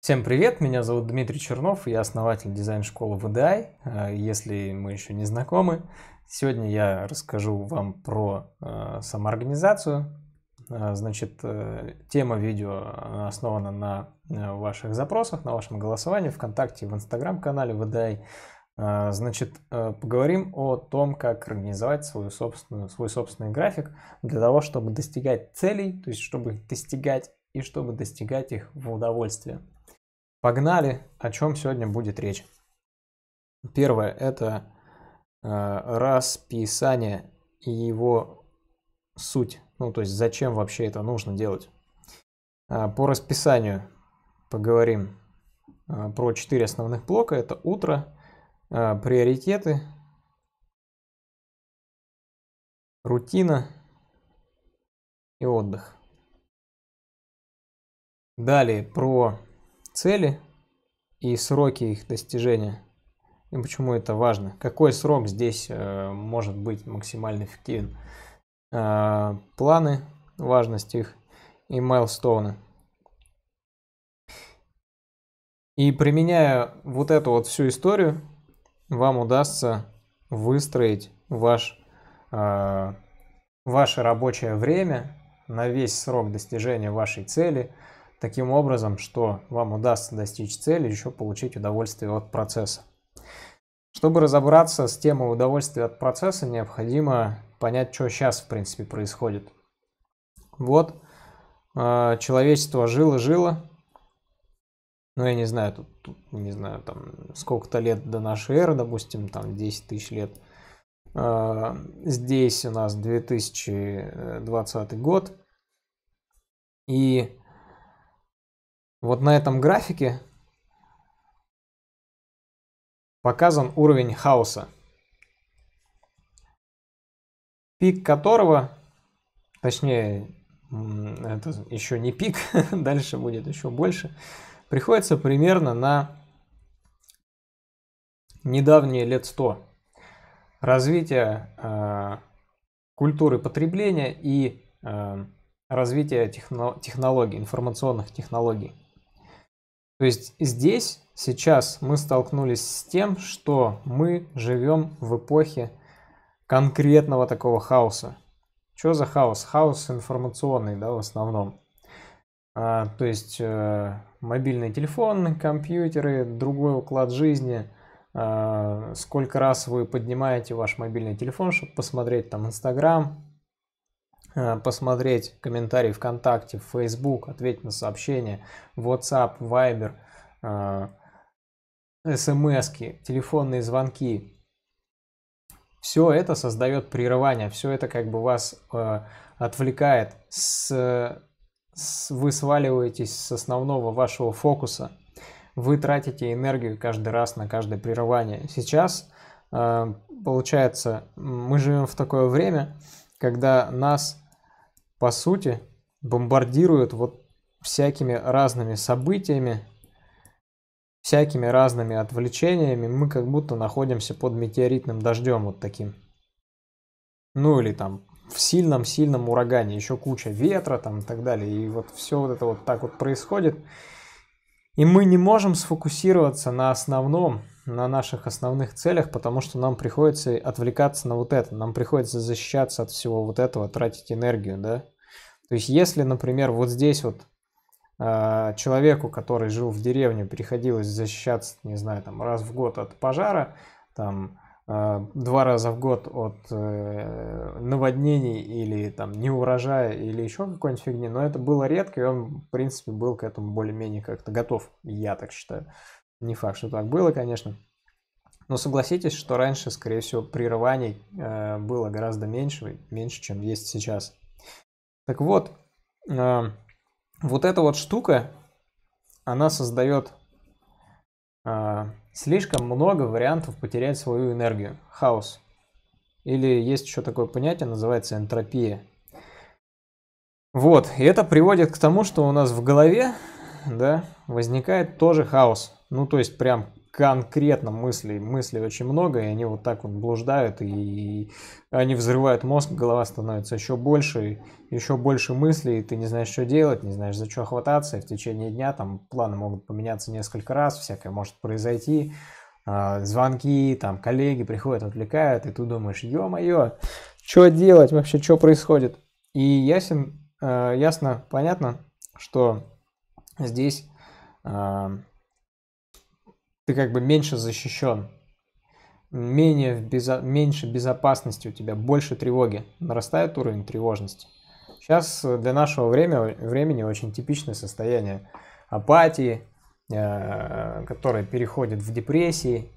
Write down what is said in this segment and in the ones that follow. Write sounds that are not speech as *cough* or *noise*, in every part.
Всем привет, меня зовут Дмитрий Чернов, я основатель дизайн-школы VDI, а э, если мы еще не знакомы. Сегодня я расскажу вам про э, самоорганизацию. Э, значит, тема видео основана на ваших запросах, на вашем голосовании ВКонтакте, в Инстаграм-канале VDI. А значит, поговорим о том, как организовать свою собственную, свой собственный график для того, чтобы достигать целей, то есть чтобы их достигать и чтобы достигать их в удовольствие. Погнали, о чем сегодня будет речь. Первое – это э, расписание и его суть. Ну, то есть, зачем вообще это нужно делать. Э, по расписанию поговорим э, про четыре основных блока. Это утро, э, приоритеты, рутина и отдых. Далее про цели и сроки их достижения. И почему это важно? Какой срок здесь э, может быть максимально эффективен? Э, планы, важность их и майлстоуны. И применяя вот эту вот всю историю, вам удастся выстроить ваш, э, ваше рабочее время на весь срок достижения вашей цели – таким образом, что вам удастся достичь цели, еще получить удовольствие от процесса. Чтобы разобраться с темой удовольствия от процесса, необходимо понять, что сейчас, в принципе, происходит. Вот, э, человечество жило-жило, ну, я не знаю, тут, тут не знаю, там, сколько-то лет до нашей эры, допустим, там, 10 тысяч лет. Э, здесь у нас 2020 год, и вот на этом графике показан уровень хаоса, пик которого, точнее, это еще не пик, *laughs* дальше будет еще больше, приходится примерно на недавние лет 100 развития э, культуры потребления и э, развития техно технологий, информационных технологий. То есть здесь, сейчас мы столкнулись с тем, что мы живем в эпохе конкретного такого хаоса. Что за хаос? Хаос информационный, да, в основном. А, то есть э, мобильные телефоны, компьютеры, другой уклад жизни. Э, сколько раз вы поднимаете ваш мобильный телефон, чтобы посмотреть там Инстаграм, Э, посмотреть комментарий ВКонтакте, в Facebook, ответить на сообщения, WhatsApp, Viber, смс, телефонные звонки. Все это создает прерывание, все это как бы вас э, отвлекает, с, с, вы сваливаетесь с основного вашего фокуса, вы тратите энергию каждый раз на каждое прерывание. Сейчас, э, получается, мы живем в такое время, когда нас, по сути, бомбардируют вот всякими разными событиями, всякими разными отвлечениями, мы как будто находимся под метеоритным дождем вот таким. Ну или там в сильном-сильном урагане, еще куча ветра там и так далее. И вот все вот это вот так вот происходит. И мы не можем сфокусироваться на основном, на наших основных целях, потому что нам приходится отвлекаться на вот это, нам приходится защищаться от всего вот этого, тратить энергию, да. То есть, если, например, вот здесь вот э, человеку, который жил в деревне, приходилось защищаться, не знаю, там раз в год от пожара, там э, два раза в год от э, наводнений или там неурожая или еще какой-нибудь фигни, но это было редко, и он, в принципе, был к этому более-менее как-то готов, я так считаю не факт, что так было, конечно. Но согласитесь, что раньше, скорее всего, прерываний э, было гораздо меньше, меньше, чем есть сейчас. Так вот, э, вот эта вот штука, она создает э, слишком много вариантов потерять свою энергию. Хаос. Или есть еще такое понятие, называется энтропия. Вот, и это приводит к тому, что у нас в голове да, возникает тоже хаос. Ну, то есть прям конкретно мыслей, мыслей очень много, и они вот так вот блуждают, и они взрывают мозг, голова становится еще больше, еще больше мыслей, и ты не знаешь, что делать, не знаешь, за что хвататься, и в течение дня там планы могут поменяться несколько раз, всякое может произойти, а, звонки, там коллеги приходят, отвлекают, и ты думаешь, ё-моё, что делать вообще, что происходит? И ясен, э, ясно, понятно, что здесь а, ты как бы меньше защищен, менее в безо... меньше безопасности у тебя, больше тревоги, нарастает уровень тревожности. Сейчас э, для нашего время, времени очень типичное состояние апатии, э, которое переходит в депрессии,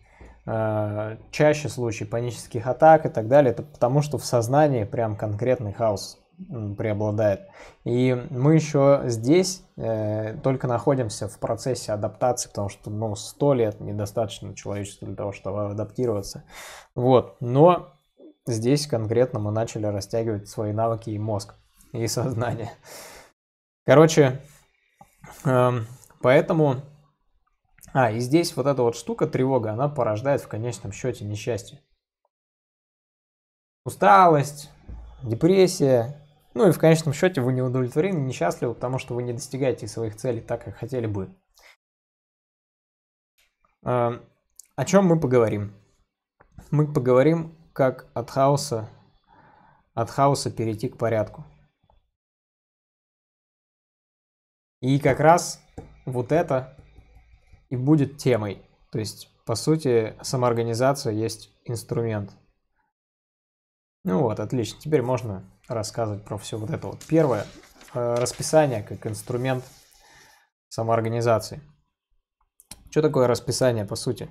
э, чаще случаи панических атак и так далее. Это потому, что в сознании прям конкретный хаос преобладает. И мы еще здесь э, только находимся в процессе адаптации, потому что ну, 100 лет недостаточно человечеству для того, чтобы адаптироваться. Вот. Но здесь конкретно мы начали растягивать свои навыки и мозг, и *laughs* сознание. Короче, э, поэтому... А, и здесь вот эта вот штука, тревога, она порождает в конечном счете несчастье. Усталость, депрессия, ну и в конечном счете вы не удовлетворены, несчастливы, потому что вы не достигаете своих целей так, как хотели бы. А, о чем мы поговорим? Мы поговорим, как от хаоса, от хаоса перейти к порядку. И как раз вот это и будет темой. То есть, по сути, самоорганизация есть инструмент. Ну вот, отлично. Теперь можно рассказывать про все вот это вот. Первое. Э, расписание как инструмент самоорганизации. Что такое расписание по сути?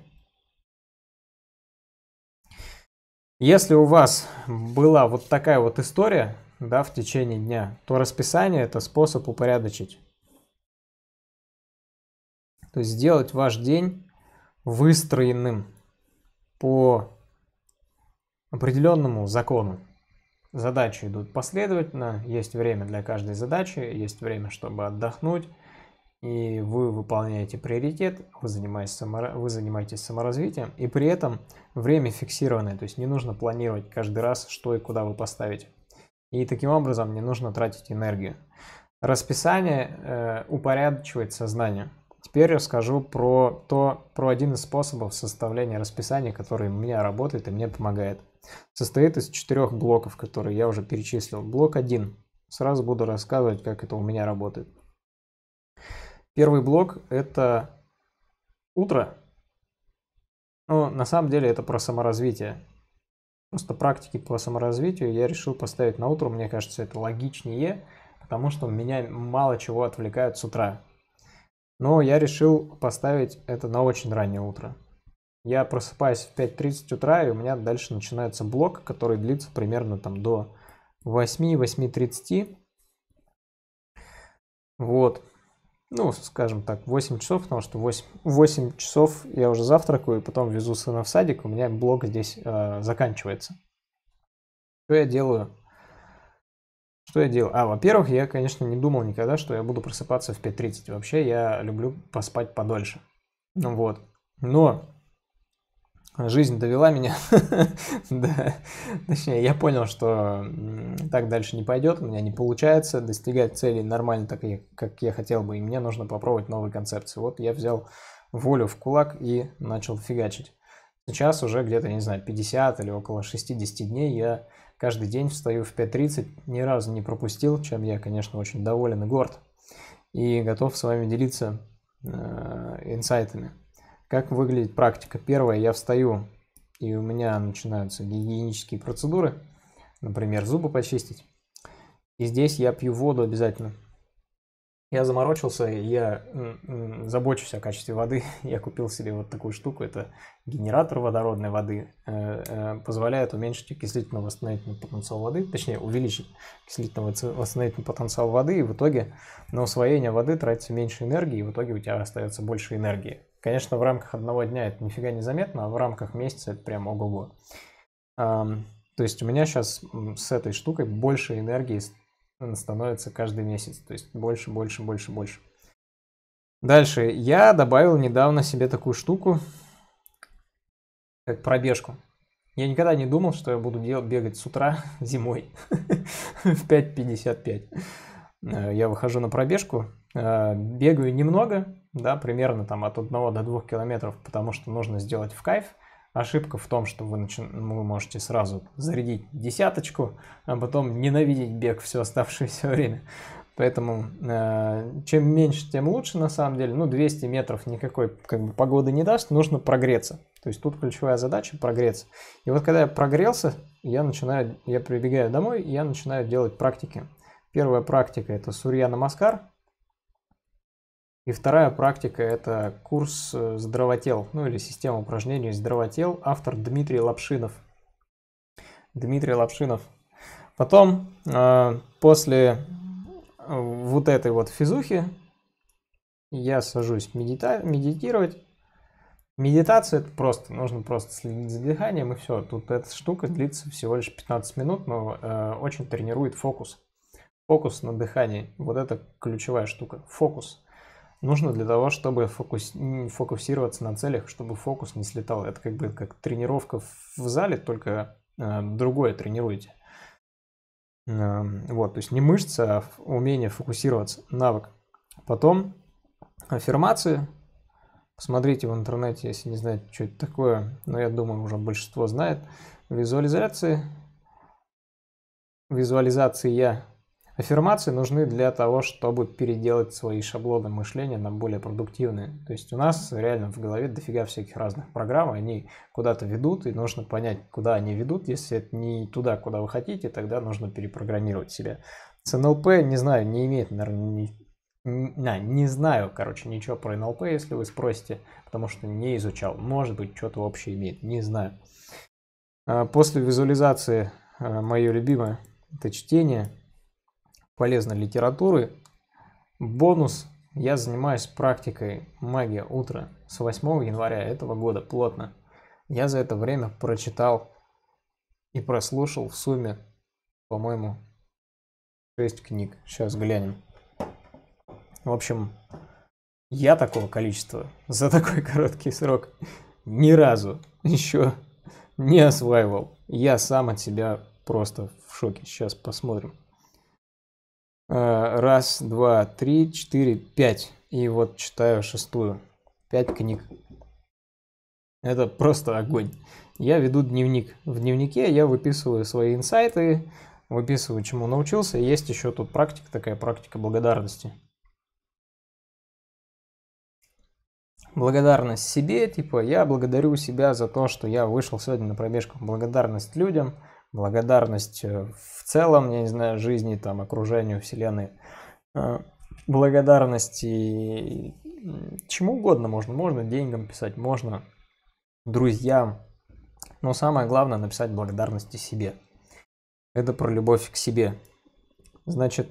Если у вас была вот такая вот история, да, в течение дня, то расписание это способ упорядочить. То есть сделать ваш день выстроенным по определенному закону. Задачи идут последовательно, есть время для каждой задачи, есть время, чтобы отдохнуть, и вы выполняете приоритет, вы занимаетесь, само... вы занимаетесь саморазвитием, и при этом время фиксированное, то есть не нужно планировать каждый раз, что и куда вы поставите. И таким образом не нужно тратить энергию. Расписание э, упорядочивает сознание. Теперь расскажу про, то, про один из способов составления расписания, который у меня работает и мне помогает – состоит из четырех блоков, которые я уже перечислил. Блок 1. Сразу буду рассказывать, как это у меня работает. Первый блок – это утро. Ну, на самом деле это про саморазвитие. Просто практики по саморазвитию я решил поставить на утро. Мне кажется, это логичнее, потому что меня мало чего отвлекают с утра. Но я решил поставить это на очень раннее утро. Я просыпаюсь в 5.30 утра, и у меня дальше начинается блок, который длится примерно там до 8-8.30. Вот. Ну, скажем так, 8 часов, потому что 8, 8 часов я уже завтракаю, и потом везу сына в садик, у меня блок здесь э, заканчивается. Что я делаю? Что я делаю? А, во-первых, я, конечно, не думал никогда, что я буду просыпаться в 5.30. Вообще, я люблю поспать подольше. Ну вот. Но жизнь довела меня, *laughs* да, точнее, я понял, что так дальше не пойдет, у меня не получается достигать целей нормально, так как я хотел бы, и мне нужно попробовать новые концепции. Вот я взял волю в кулак и начал фигачить. Сейчас уже где-то, не знаю, 50 или около 60 дней я каждый день встаю в 5.30, ни разу не пропустил, чем я, конечно, очень доволен и горд. И готов с вами делиться э, инсайтами. Как выглядит практика? Первое, я встаю, и у меня начинаются гигиенические процедуры, например, зубы почистить. И здесь я пью воду обязательно. Я заморочился, я забочусь о качестве воды. *laughs* Я купил себе вот такую штуку. Это генератор водородной воды. Э, э, позволяет уменьшить окислительно-восстановительный потенциал воды. Точнее, увеличить окислительно-восстановительный потенциал воды. И в итоге на усвоение воды тратится меньше энергии. И в итоге у тебя остается больше энергии. Конечно, в рамках одного дня это нифига не заметно, а в рамках месяца это прям ого-го. То есть у меня сейчас с этой штукой больше энергии э, становится каждый месяц. То есть больше, больше, больше, больше. Дальше. Я добавил недавно себе такую штуку, как пробежку. Я никогда не думал, что я буду делать бегать с утра *laughs* зимой *laughs* в 5.55. Э, я выхожу на пробежку, э, бегаю немного, да, примерно там от 1 до 2 километров, потому что нужно сделать в кайф. Ошибка в том, что вы, начи... вы можете сразу зарядить десяточку, а потом ненавидеть бег все оставшееся *laughs* время. Поэтому э, чем меньше, тем лучше на самом деле. Ну, 200 метров никакой как бы, погоды не даст, нужно прогреться. То есть тут ключевая задача прогреться. И вот когда я прогрелся, я начинаю, я прибегаю домой, и я начинаю делать практики. Первая практика это Сурья Намаскар. И вторая практика это курс э, здравотел, ну или система упражнений здравотел, автор Дмитрий Лапшинов. Дмитрий Лапшинов. Потом, э, после э, вот этой вот физухи, я сажусь медита медитировать. Медитация это просто, нужно просто следить за дыханием и все. Тут эта штука длится всего лишь 15 минут, но очень тренирует фокус. Фокус на дыхании. Вот это ключевая штука. Фокус. Нужно для того, чтобы фокус... фокусироваться на целях, чтобы фокус не слетал. Это как бы как тренировка в зале, только э, другое тренируете. Э, вот, то есть не мышца, а умение фокусироваться, навык. Потом аффирмации. Посмотрите в интернете, если не знаете, что это такое, но я думаю, уже большинство знает. Визуализации. визуализации я Аффирмации нужны для того, чтобы переделать свои шаблоны мышления на более продуктивные. То есть у нас реально в голове дофига всяких разных программ, они куда-то ведут, и нужно понять, куда они ведут. Если это не туда, куда вы хотите, тогда нужно перепрограммировать себя. С НЛП, не знаю, не имеет, наверное, ни... Не, а, не знаю, короче, ничего про НЛП, если вы спросите, потому что не изучал. Может быть, что-то общее имеет, не знаю. А, после визуализации, а, мое любимое, это чтение – полезной литературы. Бонус. Я занимаюсь практикой «Магия утра» с 8 января этого года плотно. Я за это время прочитал и прослушал в сумме, по-моему, 6 книг. Сейчас глянем. В общем, я такого количества за такой *laughs* короткий срок ни разу еще не осваивал. Я сам от себя просто в шоке. Сейчас посмотрим. Э, раз, два, три, четыре, пять. И вот читаю шестую. Пять книг. Это просто огонь. Я веду дневник. В дневнике я выписываю свои инсайты, выписываю, чему научился. Есть еще тут практика, такая практика благодарности. Благодарность себе, типа, я благодарю себя за то, что я вышел сегодня на пробежку. Благодарность людям – благодарность э, в целом, я не знаю, жизни, там, окружению, вселенной, э, благодарность и чему угодно можно, можно деньгам писать, можно друзьям, но самое главное написать благодарности себе. Это про любовь к себе. Значит,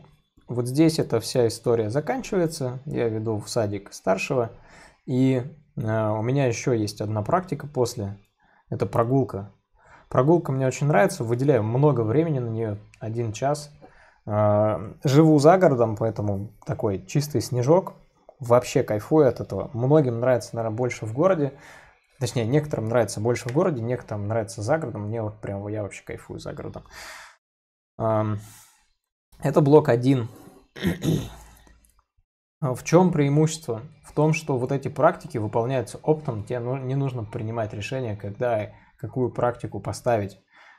вот здесь эта вся история заканчивается. Я веду в садик старшего. И э, у меня еще есть одна практика после. Это прогулка Прогулка мне очень нравится, выделяю много времени на нее, один час. А, живу за городом, поэтому такой чистый снежок. Вообще кайфую от этого. Многим нравится, наверное, больше в городе. Точнее, некоторым нравится больше в городе, некоторым нравится за городом. Мне вот прям, я вообще кайфую за городом. Это блок один. В чем преимущество? В том, что вот эти практики выполняются оптом, тебе ну, не нужно принимать решение, когда какую практику поставить.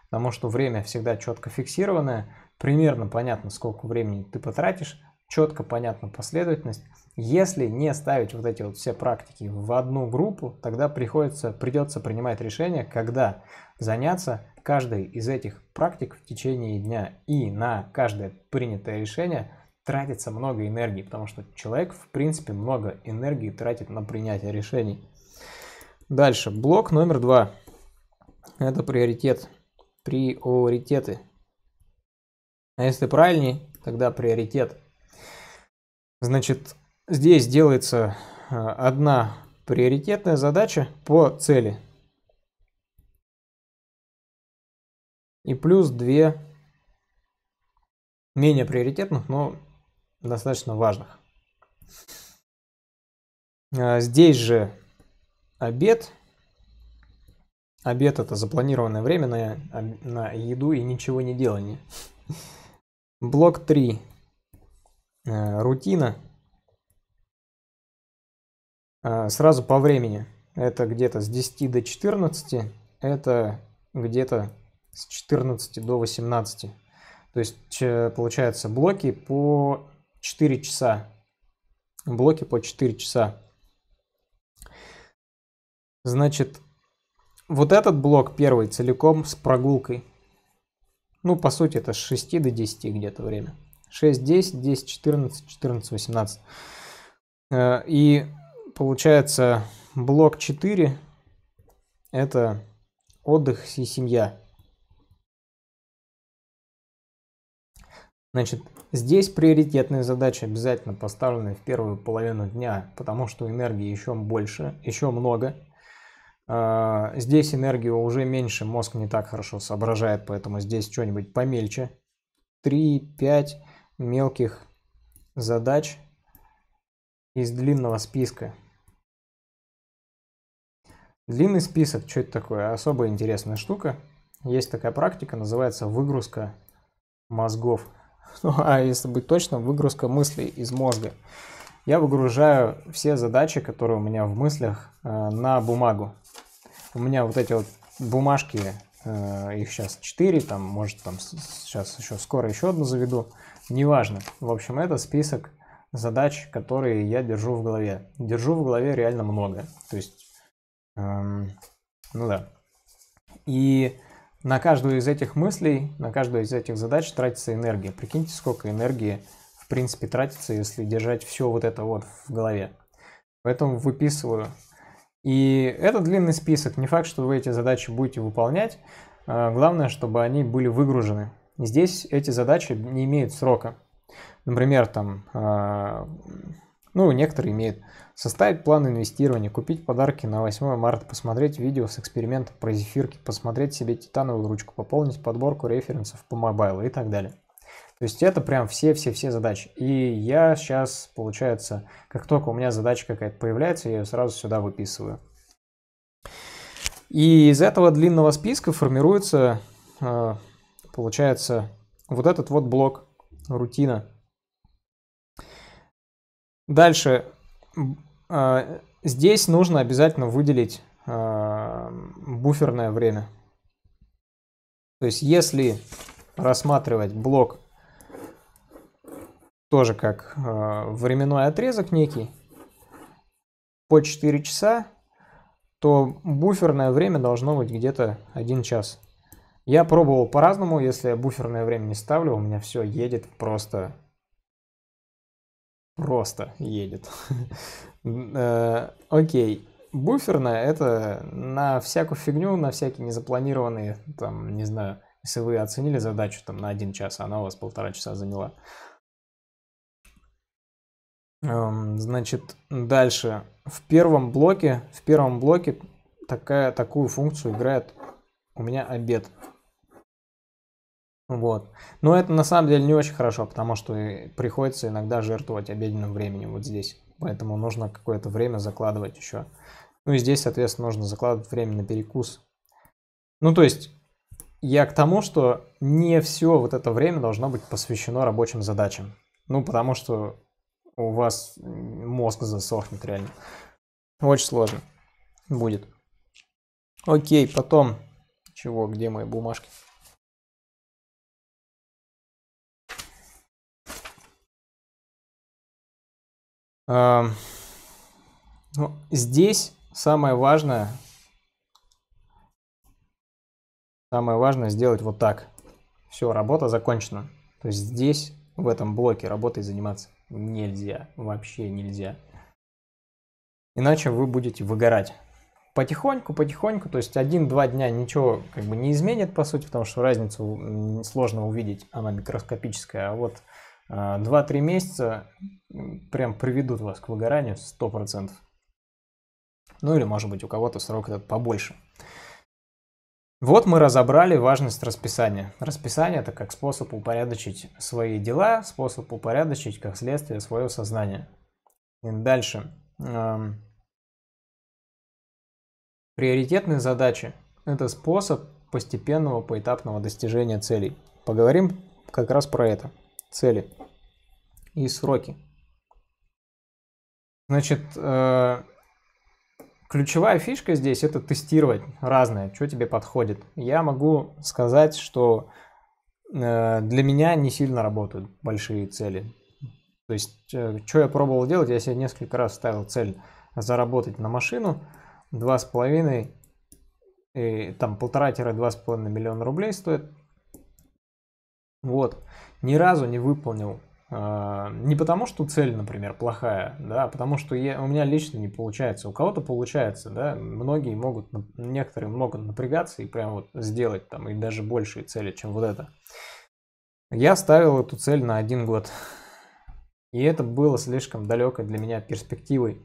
Потому что время всегда четко фиксированное, примерно понятно, сколько времени ты потратишь, четко понятна последовательность. Если не ставить вот эти вот все практики в одну группу, тогда приходится, придется принимать решение, когда заняться каждой из этих практик в течение дня. И на каждое принятое решение тратится много энергии, потому что человек, в принципе, много энергии тратит на принятие решений. Дальше, блок номер два. Это приоритет. Приоритеты. А если правильнее, тогда приоритет. Значит, здесь делается а, одна приоритетная задача по цели. И плюс две менее приоритетных, но достаточно важных. А, здесь же обед обед это запланированное время на, на еду и ничего не делание. Блок 3. Э, рутина. Э, сразу по времени. Это где-то с 10 до 14. Это где-то с 14 до 18. То есть получается блоки по 4 часа. Блоки по 4 часа. Значит, вот этот блок первый целиком с прогулкой. Ну, по сути, это с 6 до 10 где-то время. 6, 10, 10, 14, 14, 18. И получается блок 4 это отдых и семья. Значит, здесь приоритетная задача обязательно поставлены в первую половину дня, потому что энергии еще больше, еще много. А, здесь энергию уже меньше, мозг не так хорошо соображает, поэтому здесь что-нибудь помельче. 3-5 мелких задач из длинного списка. Длинный список, что это такое? Особо интересная штука. Есть такая практика, называется выгрузка мозгов. *laughs* Ну, а если быть точным, выгрузка мыслей из мозга. Я выгружаю все задачи, которые у меня в мыслях, э, на бумагу у меня вот эти вот бумажки, э, их сейчас 4, там, может, там сейчас еще скоро еще одну заведу, неважно. В общем, это список задач, которые я держу в голове. Держу в голове реально много. То есть, эм, ну да. И на каждую из этих мыслей, на каждую из этих задач тратится энергия. Прикиньте, сколько энергии, в принципе, тратится, если держать все вот это вот в голове. Поэтому выписываю и это длинный список. Не факт, что вы эти задачи будете выполнять. А, главное, чтобы они были выгружены. Здесь эти задачи не имеют срока. Например, там, а, ну, некоторые имеют составить план инвестирования, купить подарки на 8 марта, посмотреть видео с экспериментом про зефирки, посмотреть себе титановую ручку, пополнить подборку референсов по мобайлу и так далее. То есть это прям все-все-все задачи. И я сейчас, получается, как только у меня задача какая-то появляется, я ее сразу сюда выписываю. И из этого длинного списка формируется, э, получается, вот этот вот блок рутина. Дальше э, здесь нужно обязательно выделить э, буферное время. То есть если рассматривать блок тоже как э, временной отрезок некий по 4 часа, то буферное время должно быть где-то 1 час. Я пробовал по-разному, если я буферное время не ставлю, у меня все едет просто... Просто едет. *laughs* Э, окей. Буферное это на всякую фигню, на всякие незапланированные, там, не знаю, если вы оценили задачу там на один час, она у вас полтора часа заняла. Эм, значит, дальше. В первом блоке, в первом блоке такая, такую функцию играет у меня обед. Вот. Но это на самом деле не очень хорошо, потому что приходится иногда жертвовать обеденным временем вот здесь. Поэтому нужно какое-то время закладывать еще. Ну и здесь, соответственно, нужно закладывать время на перекус. Ну то есть я к тому, что не все вот это время должно быть посвящено рабочим задачам. Ну потому что у вас мозг засохнет реально. Очень сложно будет. Окей, потом... Чего, где мои бумажки? А, ну, здесь самое важное... Самое важное сделать вот так. Все, работа закончена. То есть здесь, в этом блоке, работой заниматься нельзя, вообще нельзя. Иначе вы будете выгорать. Потихоньку, потихоньку, то есть один-два дня ничего как бы не изменит, по сути, потому что разницу сложно увидеть, она микроскопическая, а вот 2-3 э, месяца прям приведут вас к выгоранию 100%. Ну или, может быть, у кого-то срок этот побольше. Вот мы разобрали важность расписания. Расписание – это как способ упорядочить свои дела, способ упорядочить, как следствие, свое сознание. И дальше. Эм, приоритетные задачи – это способ постепенного, поэтапного достижения целей. Поговорим как раз про это. Цели и сроки. Значит, э, Ключевая фишка здесь – это тестировать разное, что тебе подходит. Я могу сказать, что э, для меня не сильно работают большие цели. То есть, э, что я пробовал делать, я себе несколько раз ставил цель заработать на машину 2,5, и, э, там полтора-2,5 миллиона рублей стоит. Вот, ни разу не выполнил а, не потому, что цель, например, плохая, да, а потому что я, у меня лично не получается. У кого-то получается, да, многие могут, некоторые могут напрягаться и прям вот сделать там и даже большие цели, чем вот это. Я ставил эту цель на один год. И это было слишком далекой для меня перспективой.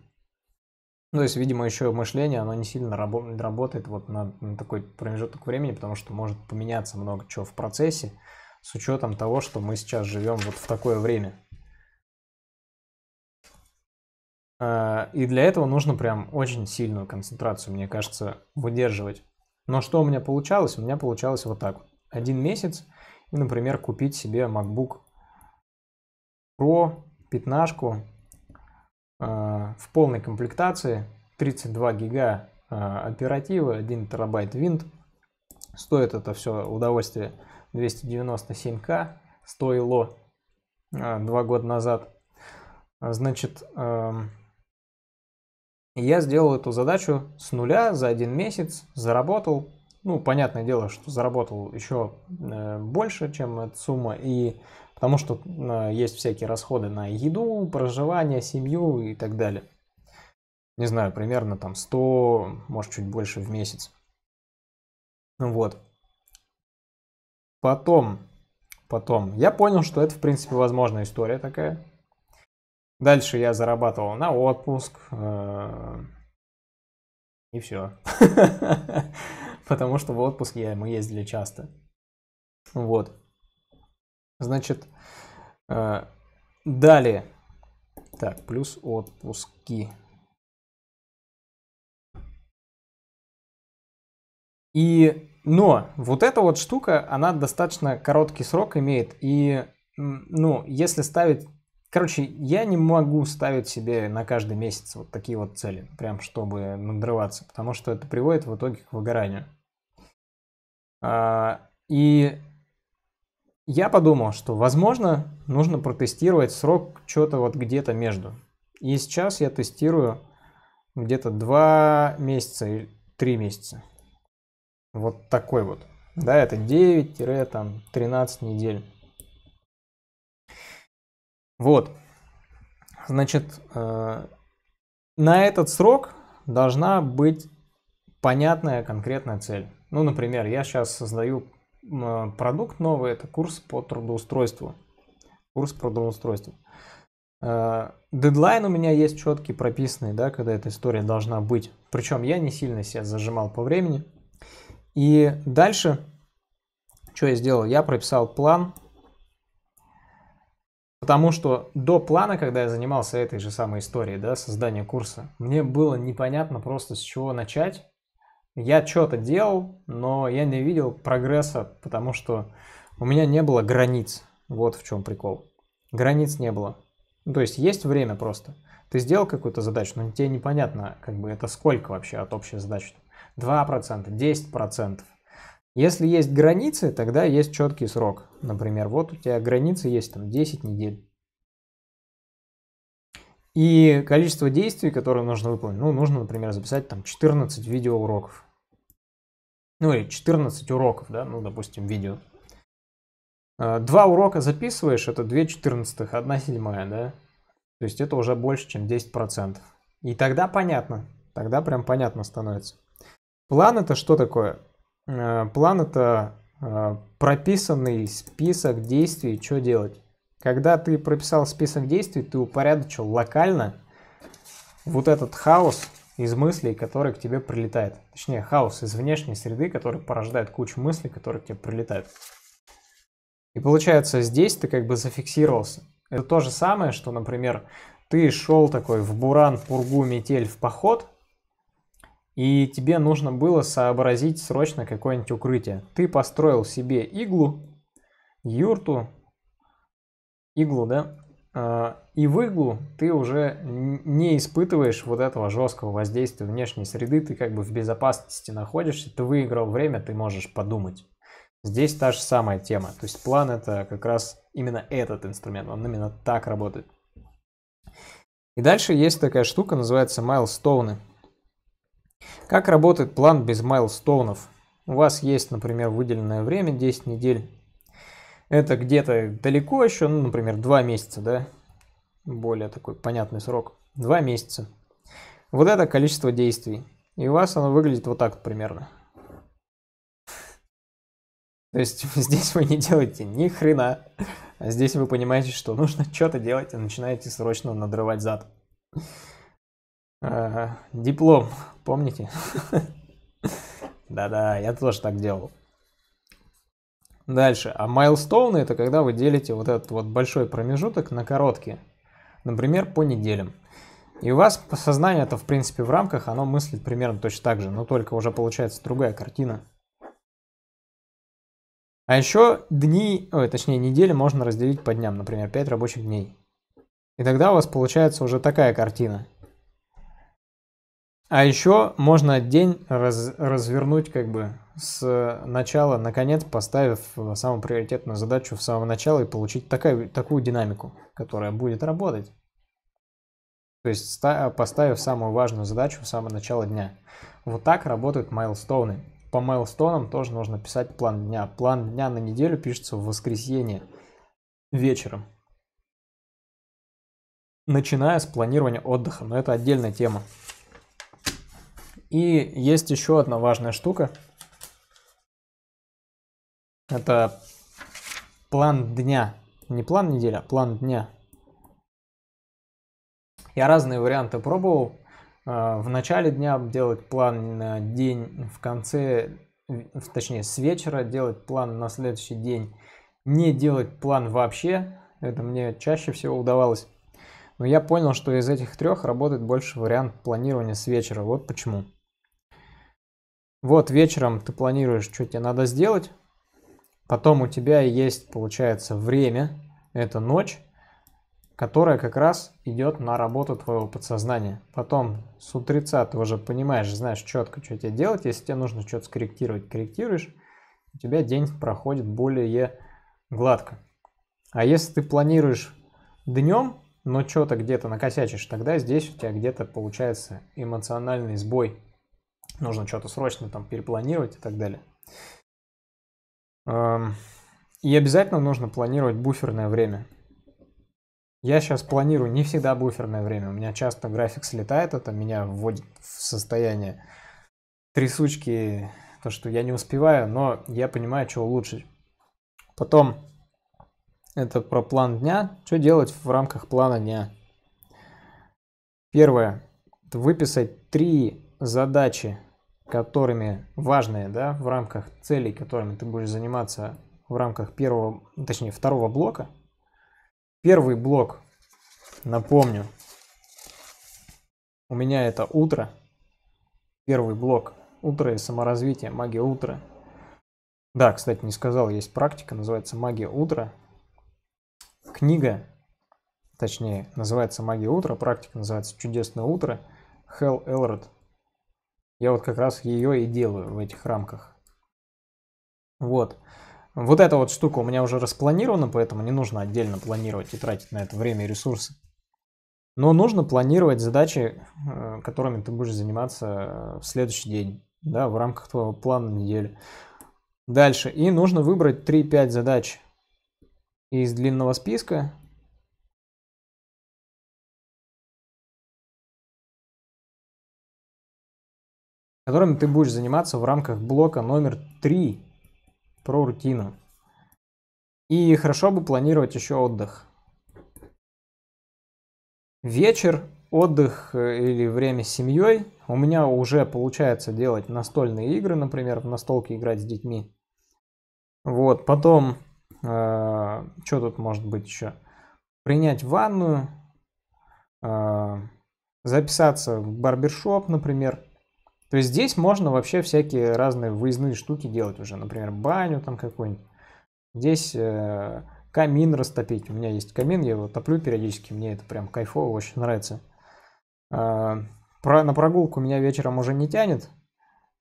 Ну, то есть, видимо, еще мышление, оно не сильно рабо- работает вот на, на такой промежуток времени, потому что может поменяться много чего в процессе с учетом того, что мы сейчас живем вот в такое время. А, и для этого нужно прям очень сильную концентрацию, мне кажется, выдерживать. Но что у меня получалось? У меня получалось вот так. Один месяц и, например, купить себе MacBook Pro 15 а, в полной комплектации 32 гига а, оператива, 1 терабайт винт. Стоит это все удовольствие 297к стоило а, два года назад. Значит, эм, я сделал эту задачу с нуля за один месяц, заработал. Ну, понятное дело, что заработал еще э, больше, чем эта сумма, и потому что э, есть всякие расходы на еду, проживание, семью и так далее. Не знаю, примерно там 100, может чуть больше в месяц. Вот. Потом, потом, я понял, что это, в принципе, возможная история такая. Дальше я зарабатывал на отпуск. Э, и все. *laughs* Потому что в отпуск я, мы ездили часто. Вот. Значит, э, далее. Так, плюс отпуски. И но вот эта вот штука, она достаточно короткий срок имеет. И, ну, если ставить... Короче, я не могу ставить себе на каждый месяц вот такие вот цели, прям чтобы надрываться, потому что это приводит в итоге к выгоранию. А, и я подумал, что, возможно, нужно протестировать срок что-то вот где-то между. И сейчас я тестирую где-то 2 месяца или 3 месяца. Вот такой вот. Да, это 9-13 недель. Вот. Значит, э, на этот срок должна быть понятная конкретная цель. Ну, например, я сейчас создаю э, продукт новый, это курс по трудоустройству. Курс по трудоустройству. Э, дедлайн у меня есть четкий, прописанный, да, когда эта история должна быть. Причем я не сильно себя зажимал по времени. И дальше, что я сделал? Я прописал план, потому что до плана, когда я занимался этой же самой историей, да, создания курса, мне было непонятно просто с чего начать. Я что-то делал, но я не видел прогресса, потому что у меня не было границ. Вот в чем прикол. Границ не было. Ну, то есть есть время просто. Ты сделал какую-то задачу, но тебе непонятно, как бы это сколько вообще от общей задачи. -то. 2%, 10%. Если есть границы, тогда есть четкий срок. Например, вот у тебя границы есть там 10 недель. И количество действий, которые нужно выполнить, ну, нужно, например, записать там 14 видеоуроков. Ну, или 14 уроков, да, ну, допустим, видео. А, два урока записываешь, это 2 четырнадцатых, 1 седьмая, да? То есть это уже больше, чем 10%. И тогда понятно, тогда прям понятно становится. План это что такое? Э, план это э, прописанный список действий, что делать. Когда ты прописал список действий, ты упорядочил локально вот этот хаос из мыслей, который к тебе прилетает. Точнее, хаос из внешней среды, который порождает кучу мыслей, которые к тебе прилетают. И получается, здесь ты как бы зафиксировался. Это то же самое, что, например, ты шел такой в буран, пургу, метель, в поход – и тебе нужно было сообразить срочно какое-нибудь укрытие. Ты построил себе иглу, юрту, иглу, да, а, и в иглу ты уже не испытываешь вот этого жесткого воздействия внешней среды, ты как бы в безопасности находишься, ты выиграл время, ты можешь подумать. Здесь та же самая тема, то есть план это как раз именно этот инструмент, он именно так работает. И дальше есть такая штука, называется майлстоуны. Как работает план без майлстоунов? У вас есть, например, выделенное время 10 недель. Это где-то далеко еще, ну, например, 2 месяца, да? Более такой понятный срок. 2 месяца. Вот это количество действий. И у вас оно выглядит вот так примерно. То есть *laughs* здесь вы не делаете ни хрена. А здесь вы понимаете, что нужно *laughs* что-то делать и начинаете срочно надрывать зад э, диплом, помните? *laughs* Да-да, я тоже так делал. Дальше. А майлстоуны это когда вы делите вот этот вот большой промежуток на короткие. Например, по неделям. И у вас сознание это в принципе в рамках, оно мыслит примерно точно так же, но только уже получается другая картина. А еще дни, ой, точнее недели можно разделить по дням, например, 5 рабочих дней. И тогда у вас получается уже такая картина. А еще можно день раз, развернуть как бы с э, начала на конец, поставив э, самую приоритетную задачу в самом начале и получить такая, такую динамику, которая будет работать. То есть поставив самую важную задачу в самое начало дня. Вот так работают майлстоуны. По майлстоунам тоже нужно писать план дня. План дня на неделю пишется в воскресенье вечером. Начиная с планирования отдыха, но это отдельная тема. И есть еще одна важная штука. Это план дня. Не план недели, а план дня. Я разные варианты пробовал. Э, в начале дня делать план на день, в конце, точнее с вечера делать план на следующий день. Не делать план вообще. Это мне чаще всего удавалось. Но я понял, что из этих трех работает больше вариант планирования с вечера. Вот почему. Вот вечером ты планируешь, что тебе надо сделать. Потом у тебя есть, получается, время, это ночь, которая как раз идет на работу твоего подсознания. Потом с утреца ты уже понимаешь, знаешь четко, что тебе делать. Если тебе нужно что-то скорректировать, корректируешь. У тебя день проходит более гладко. А если ты планируешь днем, но что-то где-то накосячишь, тогда здесь у тебя где-то получается эмоциональный сбой нужно что-то срочно там перепланировать и так далее. Эм, и обязательно нужно планировать буферное время. Я сейчас планирую не всегда буферное время. У меня часто график слетает, это меня вводит в состояние трясучки, то, что я не успеваю, но я понимаю, что улучшить. Потом это про план дня. Что делать в рамках плана дня? Первое. Выписать три задачи которыми важные, да, в рамках целей, которыми ты будешь заниматься в рамках первого, точнее, второго блока. Первый блок, напомню, у меня это утро. Первый блок утро и саморазвитие, магия утра. Да, кстати, не сказал, есть практика, называется магия утра. Книга, точнее, называется магия утра, практика называется чудесное утро. Хелл Элрод я вот как раз ее и делаю в этих рамках. Вот. Вот эта вот штука у меня уже распланирована, поэтому не нужно отдельно планировать и тратить на это время и ресурсы. Но нужно планировать задачи, э, которыми ты будешь заниматься э, в следующий день, да, в рамках твоего плана недели. Дальше. И нужно выбрать 3-5 задач из длинного списка, которыми ты будешь заниматься в рамках блока номер 3 про рутину. И хорошо бы планировать еще отдых. Вечер, отдых э, или время с семьей. У меня уже получается делать настольные игры, например, в настолке играть с детьми. Вот, потом, э, что тут может быть еще? Принять ванную, э, записаться в барбершоп, например, то есть здесь можно вообще всякие разные выездные штуки делать уже, например, баню там какую-нибудь. Здесь э, камин растопить. У меня есть камин, я его топлю периодически, мне это прям кайфово, очень нравится. Э, про, на прогулку меня вечером уже не тянет.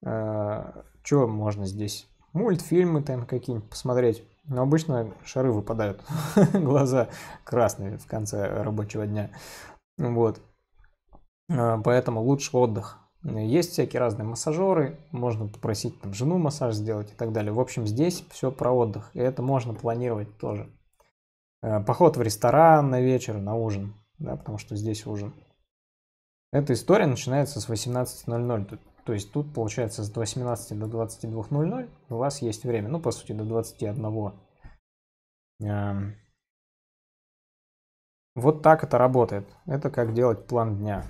Э, а, что можно здесь? Мультфильмы там какие-нибудь посмотреть. Но обычно шары выпадают, *laughs* глаза красные в конце рабочего дня. Вот. А, поэтому лучше отдых есть всякие разные массажеры, можно попросить там жену массаж сделать и так далее. В общем, здесь все про отдых, и это можно планировать тоже. Э, поход в ресторан на вечер, на ужин, да, потому что здесь ужин. Эта история начинается с 18.00, то есть тут получается с 18 до 22.00 у вас есть время, ну по сути до 21. Эм. Вот так это работает. Это как делать план дня.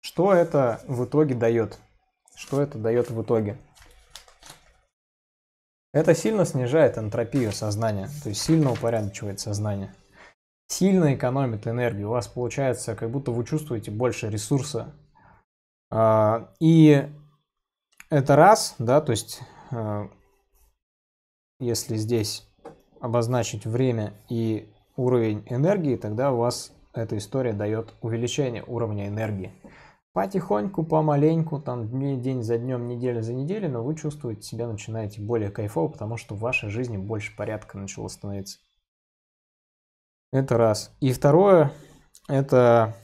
Что это в итоге дает? Что это дает в итоге? Это сильно снижает энтропию сознания, то есть сильно упорядочивает сознание. Сильно экономит энергию. У вас получается, как будто вы чувствуете больше ресурса. А, и это раз, да, то есть а, если здесь обозначить время и уровень энергии, тогда у вас эта история дает увеличение уровня энергии. Потихоньку, помаленьку, там день за днем, неделя за неделей, но вы чувствуете себя, начинаете более кайфово, потому что в вашей жизни больше порядка начало становиться. Это раз. И второе, это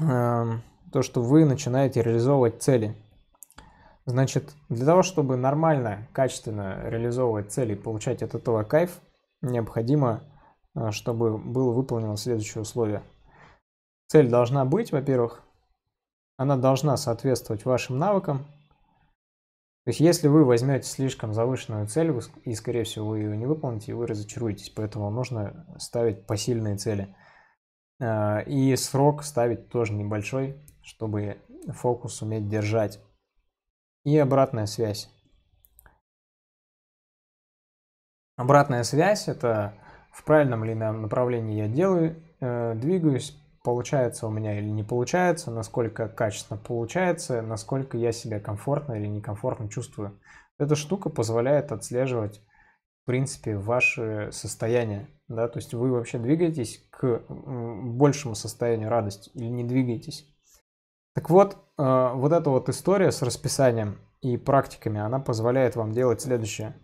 э, то, что вы начинаете реализовывать цели. Значит, для того, чтобы нормально, качественно реализовывать цели и получать от этого кайф, необходимо, э, чтобы было выполнено следующее условие. Цель должна быть, во-первых, она должна соответствовать вашим навыкам. То есть, если вы возьмете слишком завышенную цель, и, скорее всего, вы ее не выполните, и вы разочаруетесь. Поэтому нужно ставить посильные цели. Э, и срок ставить тоже небольшой, чтобы фокус уметь держать. И обратная связь. Обратная связь – это в правильном ли направлении я делаю, э, двигаюсь, получается у меня или не получается, насколько качественно получается, насколько я себя комфортно или некомфортно чувствую. Эта штука позволяет отслеживать, в принципе, ваше состояние. Да? То есть вы вообще двигаетесь к большему состоянию радости или не двигаетесь. Так вот, э, вот эта вот история с расписанием и практиками, она позволяет вам делать следующее.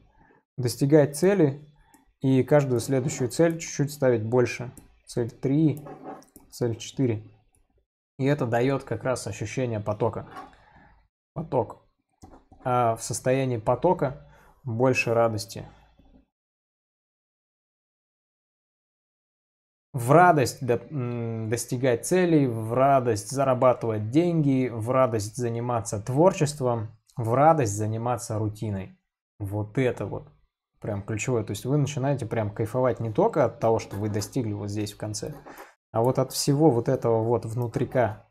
Достигать цели и каждую следующую цель чуть-чуть ставить больше. Цель 3, цель 4. И это дает как раз ощущение потока. Поток. А в состоянии потока больше радости. В радость достигать целей, в радость зарабатывать деньги, в радость заниматься творчеством, в радость заниматься рутиной. Вот это вот прям ключевое. То есть вы начинаете прям кайфовать не только от того, что вы достигли вот здесь в конце, а вот от всего вот этого вот внутрика,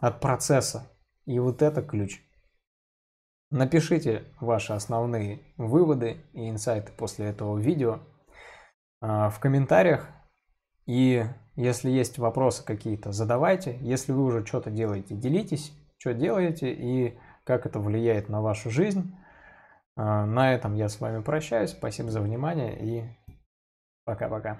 от процесса. И вот это ключ. Напишите ваши основные выводы и инсайты после этого видео а, в комментариях. И если есть вопросы какие-то, задавайте. Если вы уже что-то делаете, делитесь, что делаете и как это влияет на вашу жизнь. А, на этом я с вами прощаюсь. Спасибо за внимание и пока-пока.